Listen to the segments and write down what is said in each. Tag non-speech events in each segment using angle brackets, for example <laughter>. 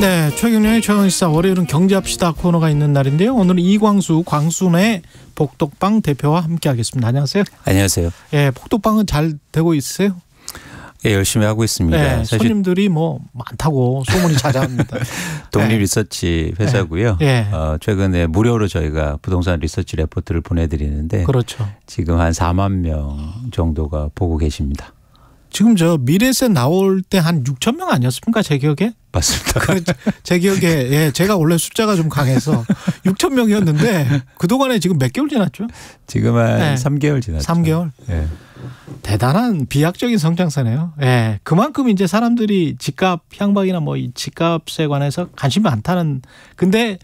네, 최경련의 최강시사 월요일은 경제합시다 코너가 있는 날인데요. 오늘은 이광수 광순의 복덕방 대표와 함께하겠습니다. 안녕하세요. 안녕하세요. 예, 복덕방은 잘 되고 있으세요? 예, 열심히 하고 있습니다. 예, 손님들이 뭐 많다고 소문이 자자합니다. <laughs> 독립 네. 리서치 회사고요. 네, 예. 어, 최근에 무료로 저희가 부동산 리서치 레포트를 보내드리는데, 그렇죠. 지금 한 4만 명 정도가 보고 계십니다. 지금 저 미래세 나올 때 한 6천 명 아니었습니까? 제 기억에? 맞습니다. 그제 기억에 예, 제가 원래 숫자가 좀 강해서 6천 명이었는데 그동안에 지금 몇 개월 지났죠? 지금 한 네. 3개월 지났죠. 3개월. 예. 대단한 비약적인 성장세네요. 예. 그만큼 이제 사람들이 집값 향방이나 뭐 이 집값에 관해서 관심이 많다는 근데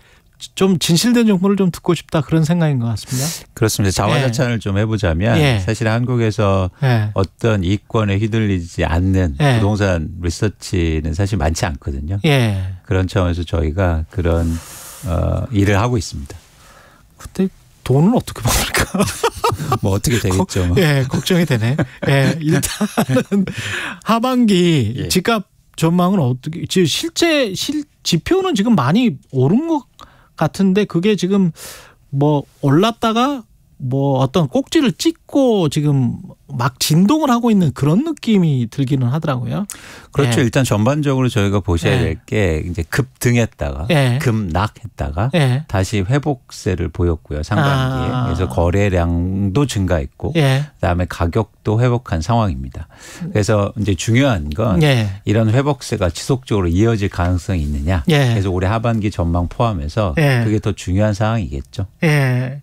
좀 진실된 정보를 좀 듣고 싶다 그런 생각인 것 같습니다. 그렇습니다. 자화자찬을 예. 좀 해보자면 예. 사실 한국에서 예. 어떤 이권에 휘둘리지 않는 예. 부동산 리서치는 사실 많지 않거든요. 예. 그런 차원에서 저희가 그런 어, 일을 하고 있습니다. 근데 돈은 어떻게 받을까? <laughs> 뭐 어떻게 되겠죠. 뭐. 예, 걱정이 되네. 예, 일단 하반기 예. 집값 전망은 어떻게 실제 실 지표는 지금 많이 오른 것 같은데 그게 지금 뭐 올랐다가 뭐 어떤 꼭지를 찍고 지금 막 진동을 하고 있는 그런 느낌이 들기는 하더라고요. 그렇죠. 예. 일단 전반적으로 저희가 보셔야 예. 될게 이제 급등했다가 예. 급락했다가 예. 다시 회복세를 보였고요. 상반기에. 아. 그래서 거래량도 증가했고 예. 그다음에 가격도 회복한 상황입니다. 그래서 이제 중요한 건 예. 이런 회복세가 지속적으로 이어질 가능성이 있느냐. 그래서 올해 하반기 전망 포함해서 그게 더 중요한 상황이겠죠. 예.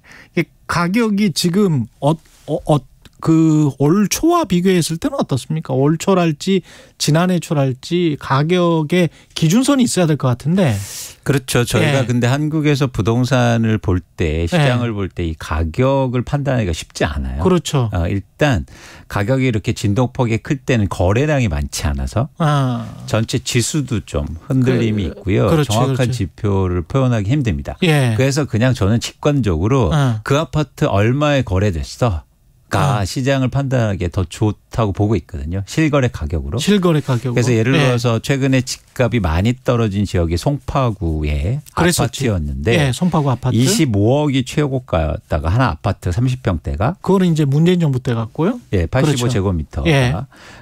가격이 지금 어, 어, 그올 초와 비교했을 때는 어떻습니까? 올 초랄지 지난해 초랄지 가격의 기준선이 있어야 될 것 같은데. 그렇죠. 저희가 예. 근데 한국에서 부동산을 볼 때 시장을 예. 볼때 이 가격을 판단하기가 쉽지 않아요. 그렇죠. 어, 일단 가격이 이렇게 진동폭이 클 때는 거래량이 많지 않아서 아. 전체 지수도 좀 흔들림이 그, 있고요. 그렇죠, 정확한 그렇죠. 지표를 표현하기 힘듭니다. 예. 그래서 그냥 저는 직관적으로 아. 그 아파트 얼마에 거래됐어. 가 아. 시장을 판단하기에 더 좋다고 보고 있거든요. 실거래 가격으로. 실거래 가격으로. 그래서 예를 네. 들어서 네. 최근에 집값이 많이 떨어진 지역이 송파구의 그랬었지. 아파트였는데 네, 송파구 아파트 25억이 최고가였다가 하나 아파트 30평대가 그거는 이제 문재인 정부 때 같고요. 예, 85제곱미터. 그렇죠. 예.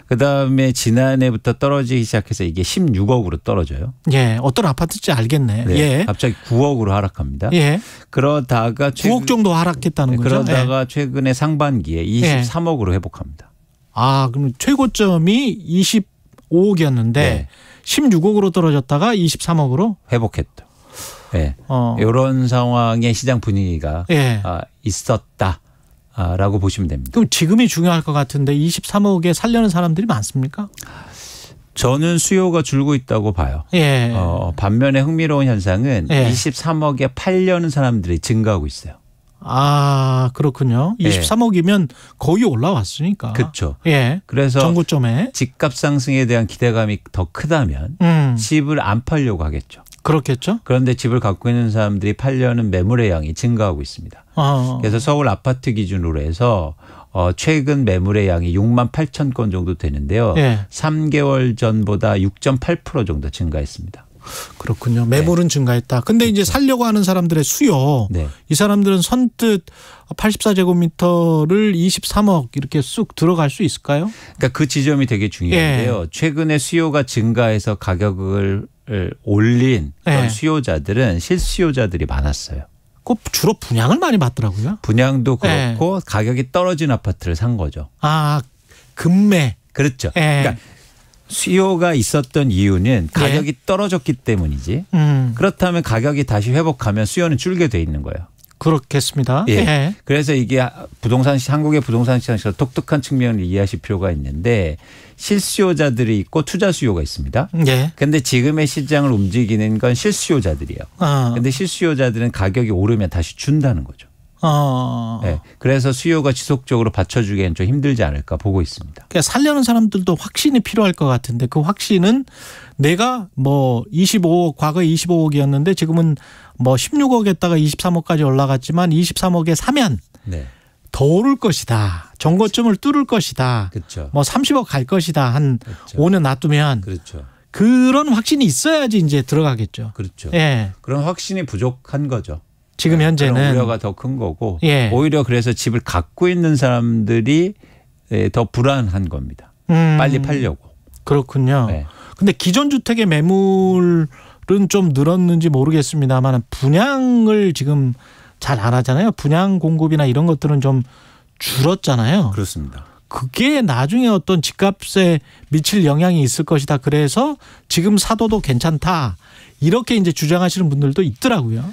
그다음에 지난해부터 떨어지기 시작해서 이게 16억으로 떨어져요. 예. 어떤 아파트인지 알겠네. 네, 예. 갑자기 9억으로 하락합니다. 예. 그러다가 9억 최근... 정도 하락했다는 네, 거죠. 그러다가 예. 최근에 상반기에 예, 23억으로 예. 회복합니다. 아, 그럼 최고점이 25억이었는데 네. 예. 16억으로 떨어졌다가 23억으로 회복했다 예. 어. 이런 상황의 시장 분위기가 예. 아, 있었다. 아, 라고 보시면 됩니다. 그럼 지금이 중요할 것 같은데 23억에 살려는 사람들이 많습니까? 저는 수요가 줄고 있다고 봐요. 예. 어, 반면에 흥미로운 현상은 예. 23억에 팔려는 사람들이 증가하고 있어요. 아 그렇군요. 23억이면 예. 거의 올라왔으니까. 그렇죠. 예. 그래서 전고점에 집값 상승에 대한 기대감이 더 크다면 음. 집을 안 팔려고 하겠죠. 그렇겠죠. 그런데 집을 갖고 있는 사람들이 팔려는 매물의 양이 증가하고 있습니다. 아. 그래서 서울 아파트 기준으로 해서 어, 최근 매물의 양이 6만 8천 건 정도 되는데요. 예. 3개월 전보다 6.8% 정도 증가했습니다. 그렇군요. 네. 매물은 네. 증가했다. 근데 그렇죠. 이제 살려고 하는 사람들의 수요. 네. 이 사람들은 선뜻 84제곱미터를 23억 이렇게 쑥 들어갈 수 있을까요? 그러니까 그 지점이 되게 중요한데요. 예. 최근에 수요가 증가해서 가격을 올린 예. 그런 예. 수요자들은 실수요자들이 많았어요. 그 주로 분양을 많이 받더라고요. 분양도 예. 그렇고 예. 가격이 떨어진 아파트를 산 거죠. 아, 금매 그렇죠. 예. 그러니까 수요가 있었던 이유는 예. 가격이 네. 떨어졌기 때문이지. 음. 그렇다면 가격이 다시 회복하면 수요는 줄게 돼 있는 거예요. 그렇겠습니다. 예. 예. 그래서 이게 부동산 한국의 부동산 시장에서 독특한 측면을 이해하실 필요가 있는데 실수요자들이 있고 투자 수요가 있습니다. 예. 근데 지금의 시장을 움직이는 건 실수요자들이에요. 아. 근데 실수요자들은 가격이 오르면 다시 준다는 거죠. 어. 네, 그래서 수요가 지속적으로 받쳐주기엔 좀 힘들지 않을까 보고 있습니다. 그러니까 살려는 사람들도 확신이 필요할 것 같은데 그 확신은 내가 뭐 25억 과거 25억이었는데 지금은 뭐 16억에다가 23억까지 올라갔지만 23억에 사면 네. 더 오를 것이다. 정거점을 뚫을 것이다. 그렇죠. 뭐 30억 갈 것이다. 한 그렇죠. 5년 놔두면 그렇죠. 그런 확신이 있어야지 이제 들어가겠죠. 그렇죠. 예. 그런 확신이 부족한 거죠. 지금 네, 현재는 우려가 더 큰 거고 예. 오히려 그래서 집을 갖고 있는 사람들이 예, 더 불안한 겁니다. 음. 빨리 팔려고. 그렇군요. 네. 근데 기존 주택의 매물은 좀 늘었는지 모르겠습니다만 분양을 지금 잘 안 하잖아요. 분양 공급이나 이런 것들은 좀 줄었잖아요. 그렇습니다. 그게 나중에 어떤 집값에 미칠 영향이 있을 것이다. 그래서 지금 사도도 괜찮다. 이렇게 이제 주장하시는 분들도 있더라고요.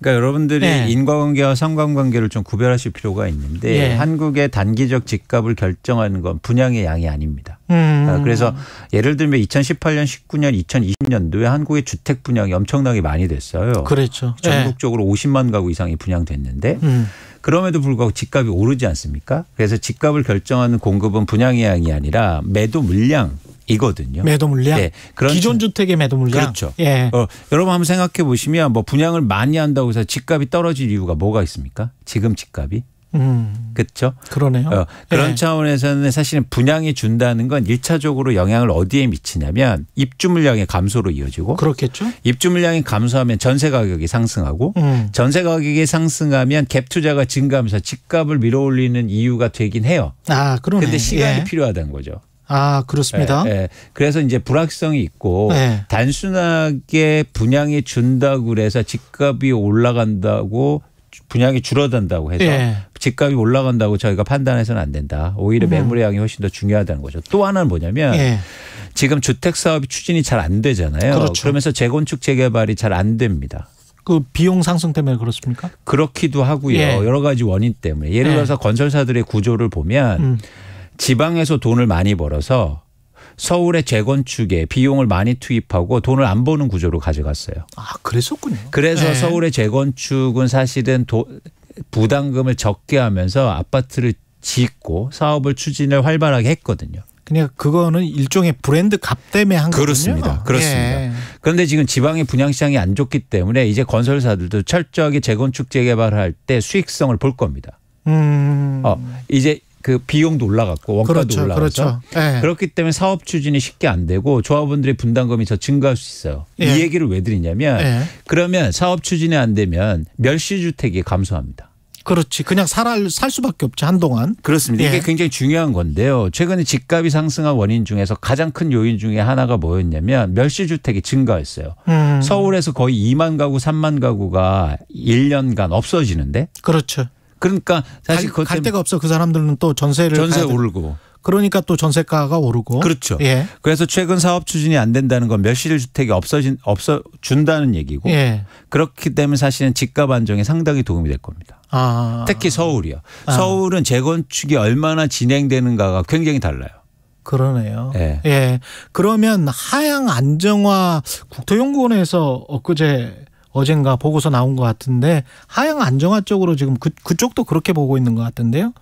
그러니까 여러분들이 예. 인과관계와 상관관계를 좀 구별하실 필요가 있는데 예. 한국의 단기적 집값을 결정하는 건 분양의 양이 아닙니다. 음. 아, 그래서 예를 들면 2018년, 19년, 2020년도에 한국의 주택 분양이 엄청나게 많이 됐어요. 그렇죠. 예. 전국적으로 예. 50만 가구 이상이 분양됐는데 음. 그럼에도 불구하고 집값이 오르지 않습니까? 그래서 집값을 결정하는 공급은 분양의 양이 아니라 매도 물량 이거든요. 매도 물량. 네, 그런 기존 주택의 매도 물량. 그렇죠. 예. 어, 여러분 한번 생각해 보시면 뭐 분양을 많이 한다고 해서 집값이 떨어질 이유가 뭐가 있습니까? 지금 집값이. 음. 그렇죠. 그러네요. 어, 그런 예. 차원에서는 사실은 분양이 준다는 건 일차적으로 영향을 어디에 미치냐면 입주 물량의 감소로 이어지고 그렇겠죠. 입주 물량이 감소하면 전세 가격이 상승하고 음. 전세 가격이 상승하면 갭 투자가 증가하면서 집값을 밀어올리는 이유가 되긴 해요. 아, 그러네. 근데 시간이 예. 필요하다는 거죠. 아 그렇습니다. 예, 예. 그래서 이제 불확성이 있고 예. 단순하게 분양이 준다고 그래서 집값이 올라간다고 분양이 줄어든다고 해서 예. 집값이 올라간다고 저희가 판단해서는 안 된다. 오히려 음. 매물의 양이 훨씬 더 중요하다는 거죠. 또 하나는 뭐냐면 예. 지금 주택 사업이 추진이 잘 안 되잖아요. 그렇죠. 그러면서 재건축 재개발이 잘 안 됩니다. 그 비용 상승 때문에 그렇습니까? 그렇기도 하고요. 예. 여러 가지 원인 때문에 예를 들어서 건설사들의 구조를 보면 음. 지방에서 돈을 많이 벌어서 서울의 재건축에 비용을 많이 투입하고 돈을 안 버는 구조로 가져갔어요. 아, 그랬었군요. 그래서 네. 서울의 재건축은 사실은 도, 부담금을 적게 하면서 아파트를 짓고 사업을 추진을 활발하게 했거든요. 그냥 그러니까 그거는 일종의 브랜드 값 때문에 한 그렇습니다. 거군요. 그렇습니다. 예. 그런데 지금 지방의 분양시장이 안 좋기 때문에 이제 건설사들도 철저하게 재건축 재개발할 때 수익성을 볼 겁니다. 음. 어, 이제 그 비용도 올라갔고 원가도 그렇죠, 올라갔서 그렇죠. 네. 그렇기 때문에 사업 추진이 쉽게 안 되고 조합원들의 분담금이 더 증가할 수 있어요. 네. 이 예. 얘기를 왜 드리냐면 네. 그러면 사업 추진이 안 되면 멸시 주택이 감소합니다. 그렇지. 그냥 살, 살 수밖에 없지, 한동안. 그렇습니다. 이게 예. 굉장히 중요한 건데요. 최근에 집값이 상승한 원인 중에서 가장 큰 요인 중에 하나가 뭐였냐면 멸시주택이 증가했어요. 음. 서울에서 거의 2만 가구, 3만 가구가 1년간 없어지는데. 그렇죠. 그러니까 사실 갈, 갈 데가 없어 그 사람들은 또 전세를 전세 오르고 그러니까 또 전세가가 오르고 그렇죠. 예. 그래서 최근 사업 추진이 안 된다는 건 멸실 주택이 없어진 없어 준다는 얘기고 예. 그렇기 때문에 사실은 집값 안정에 상당히 도움이 될 겁니다. 아. 특히 서울이요. 아. 서울은 재건축이 얼마나 진행되는가가 굉장히 달라요. 그러네요. 예. 예. 그러면 하향 안정화 국토연구원에서 엊그제 어젠가 보고서 나온 것 같은데 하향 안정화 쪽으로 지금 그, 그쪽도 그렇게 보고 있는 것 같은데요.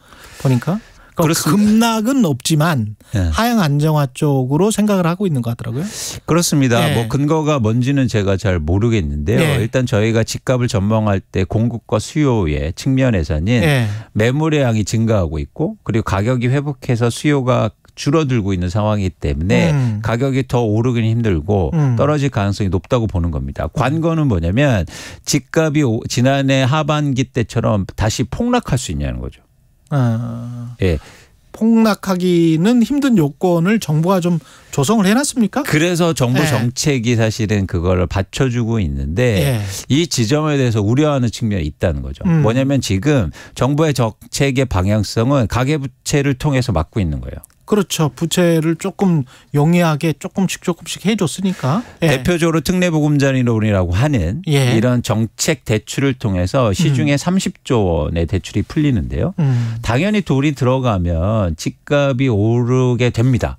보니까. 그러니까 급락은 없지만 네. 하향 안정화 쪽으로 생각을 하고 있는 것 같더라고요. 그렇습니다. 네. 뭐 근거가 뭔지는 제가 잘 모르겠는데요. 네. 일단 저희가 집값을 전망할 때 공급과 수요의 측면에서는 매물의 양이 증가하고 있고 그리고 가격이 회복해서 수요가 줄어들고 있는 상황이기 때문에 음. 가격이 더 오르기는 힘들고 음. 떨어질 가능성이 높다고 보는 겁니다. 관건은 뭐냐면 집값이 지난해 하반기 때처럼 다시 폭락할 수 있냐는 거죠. 아. 예. 폭락하기는 힘든 요건을 정부가 좀 조성을 해놨습니까? 그래서 정부 네. 정책이 사실은 그걸 받쳐주고 있는데 네. 이 지점에 대해서 우려하는 측면이 있다는 거죠. 음. 뭐냐면 지금 정부의 정책의 방향성은 가계부채를 통해서 막고 있는 거예요. 그렇죠. 부채를 조금 용이하게 조금씩 조금씩 해줬으니까. 예. 대표적으로 특례보금자리론이라고 하는 예. 이런 정책 대출을 통해서 시중에 음. 30조 원의 대출이 풀리는데요. 음. 당연히 돈이 들어가면 집값이 오르게 됩니다.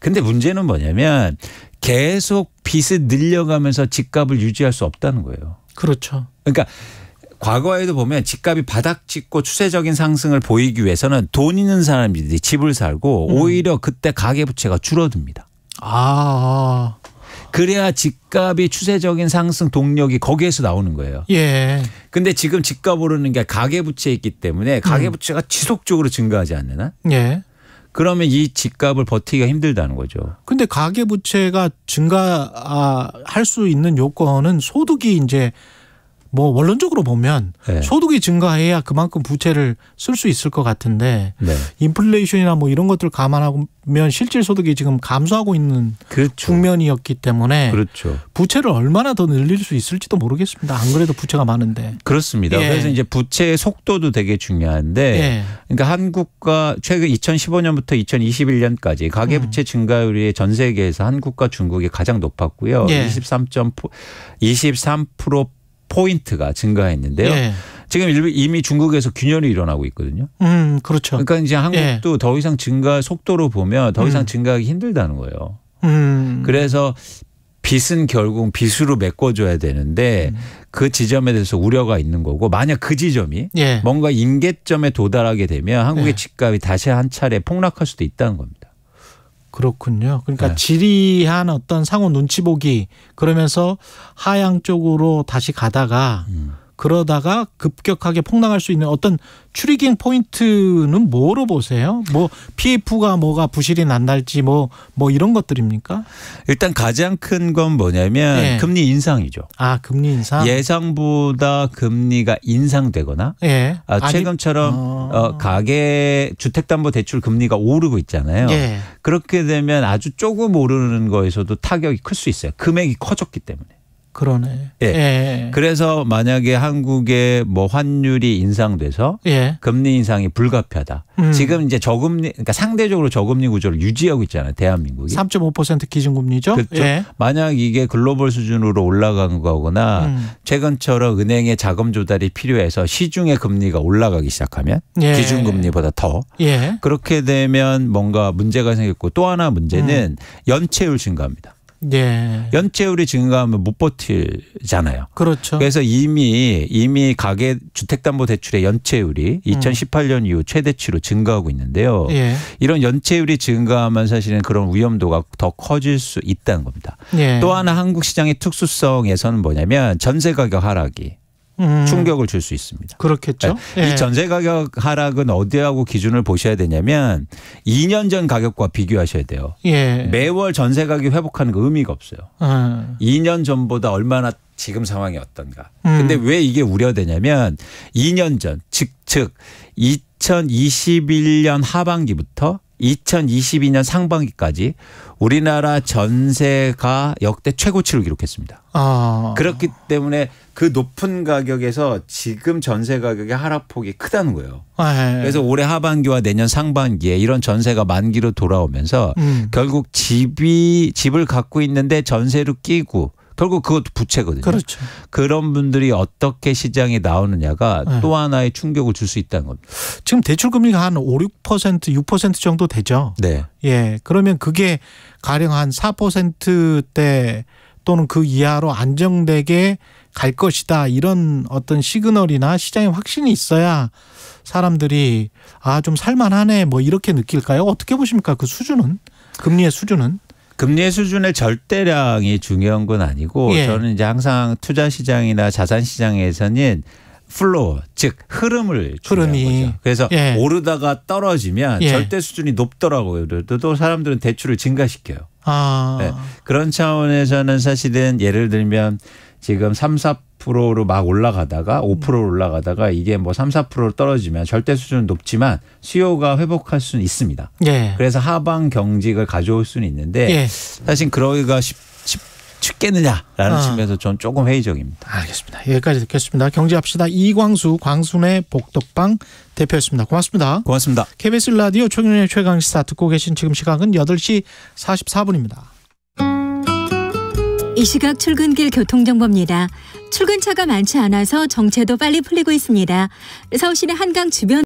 근데 문제는 뭐냐면 계속 빚을 늘려가면서 집값을 유지할 수 없다는 거예요. 그렇죠. 그러니까 과거에도 보면 집값이 바닥 찍고 추세적인 상승을 보이기 위해서는 돈 있는 사람들이 집을 살고 음. 오히려 그때 가계부채가 줄어듭니다. 아, 아. 그래야 집값이 추세적인 상승 동력이 거기에서 나오는 거예요. 예. 근데 지금 집값 오르는 게 가계부채 있기 때문에 가계부채가 음. 지속적으로 증가하지 않느냐? 예. 그러면 이 집값을 버티기가 힘들다는 거죠. 근데 가계부채가 증가할 수 있는 요건은 소득이 이제 뭐 원론적으로 보면 네. 소득이 증가해야 그만큼 부채를 쓸 수 있을 것 같은데 네. 인플레이션이나 뭐 이런 것들 감안하면 실질 소득이 지금 감소하고 있는 그렇죠. 측면이었기 때문에 그렇죠. 부채를 얼마나 더 늘릴 수 있을지도 모르겠습니다. 안 그래도 부채가 많은데 그렇습니다. 예. 그래서 이제 부채의 속도도 되게 중요한데 예. 그러니까 한국과 최근 2015년부터 2021년까지 가계 음. 부채 증가율이 전 세계에서 한국과 중국이 가장 높았고요. 예. 23.23% 23 포인트가 증가했는데요. 예. 지금 이미 중국에서 균열이 일어나고 있거든요. 음, 그렇죠. 그러니까 이제 한국도 예. 더 이상 증가 속도로 보면 더 이상 음. 증가하기 힘들다는 거예요. 음. 그래서 빚은 결국 빚으로 메꿔줘야 되는데 음. 그 지점에 대해서 우려가 있는 거고 만약 그 지점이 예. 뭔가 임계점에 도달하게 되면 한국의 예. 집값이 다시 한 차례 폭락할 수도 있다는 겁니다. 그렇군요. 그러니까 네. 지리한 어떤 상호 눈치 보기 그러면서 하향 쪽으로 다시 가다가 음. 그러다가 급격하게 폭락할 수 있는 어떤 추리깅 포인트는 뭐로 보세요? 뭐 PF가 뭐가 부실이 난달지 뭐뭐 뭐 이런 것들입니까? 일단 가장 큰 건 뭐냐면 예. 금리 인상이죠. 아 금리 인상 예상보다 금리가 인상되거나 예. 아, 최근처럼 어. 어, 가계 주택담보대출 금리가 오르고 있잖아요. 예. 그렇게 되면 아주 조금 오르는 거에서도 타격이 클 수 있어요. 금액이 커졌기 때문에. 그러네. 예. 예. 그래서 만약에 한국의 뭐 환율이 인상돼서 예. 금리 인상이 불가피하다. 음. 지금 이제 저금리 그러니까 상대적으로 저금리 구조를 유지하고 있잖아요. 대한민국이. 3.5% 기준금리죠. 그렇죠. 예. 만약 이게 글로벌 수준으로 올라간 거거나 음. 최근처럼 은행의 자금 조달이 필요해서 시중의 금리가 올라가기 시작하면 예. 기준금리보다 더 예. 그렇게 되면 뭔가 문제가 생겼고 또 하나 문제는 음. 연체율 증가입니다. 예. 연체율이 증가하면 못 버틸잖아요. 그렇죠. 그래서 이미 이미 가계 주택담보대출의 연체율이 2018년 음. 이후 최대치로 증가하고 있는데요. 예. 이런 연체율이 증가하면 사실은 그런 위험도가 더 커질 수 있다는 겁니다. 예. 또 하나 한국 시장의 특수성에서는 뭐냐면 전세 가격 하락이 음. 충격을 줄 수 있습니다. 그렇겠죠. 네. 이 예. 전세 가격 하락은 어디하고 기준을 보셔야 되냐면 2년 전 가격과 비교하셔야 돼요. 예. 매월 전세 가격 회복하는 거 의미가 없어요. 음. 어. 2년 전보다 얼마나 지금 상황이 어떤가. 음. 근데 왜 이게 우려되냐면 2년 전, 즉, 즉 2021년 하반기부터 2022년 상반기까지 우리나라 전세가 역대 최고치를 기록했습니다. 아. 그렇기 때문에 그 높은 가격에서 지금 전세 가격의 하락폭이 크다는 거예요. 아, 예. 그래서 올해 하반기와 내년 상반기에 이런 전세가 만기로 돌아오면서 음. 결국 집이 집을 갖고 있는데 전세로 끼고 결국 그것도 부채거든요. 그렇죠. 그런 분들이 어떻게 시장에 나오느냐가 네. 또 하나의 충격을 줄 수 있다는 겁니다. 지금 대출 금리가 한 5, 6% 6% 정도 되죠. 네. 예. 그러면 그게 가령 한 4%대 또는 그 이하로 안정되게 갈 것이다. 이런 어떤 시그널이나 시장에 확신이 있어야 사람들이 아, 좀 살만하네. 뭐 이렇게 느낄까요? 어떻게 보십니까? 그 수준은? 금리의 수준은? 금리 수준의 절대량이 중요한 건 아니고 예. 저는 이제 항상 투자 시장이나 자산 시장에서는 플로어 즉 흐름을 흐름이 거죠. 그래서 예. 오르다가 떨어지면 예. 절대 수준이 높더라고요. 그래또 사람들은 대출을 증가시켜요. 아. 네. 그런 차원에서는 사실은 예를 들면 지금 3, 4 4%로 막 올라가다가 5% 음. 올라가다가 이게 뭐 3, 4%로 떨어지면 절대 수준은 높지만 수요가 회복할 수는 있습니다. 예. 그래서 하방 경직을 가져올 수는 있는데 예. 사실 그러기가 쉽, 쉽 쉽겠느냐라는 아. 측면에서 저는 조금 회의적입니다. 알겠습니다. 여기까지 듣겠습니다. 경제합시다. 이광수 광순의 복덕방 대표였습니다. 고맙습니다. 고맙습니다. KBS 라디오 총영의 최강시사 듣고 계신 지금 시각은 8시 44분입니다. 이 시각 출근길 교통정보입니다. 출근차가 많지 않아서 정체도 빨리 풀리고 있습니다. 서울시내 한강 주변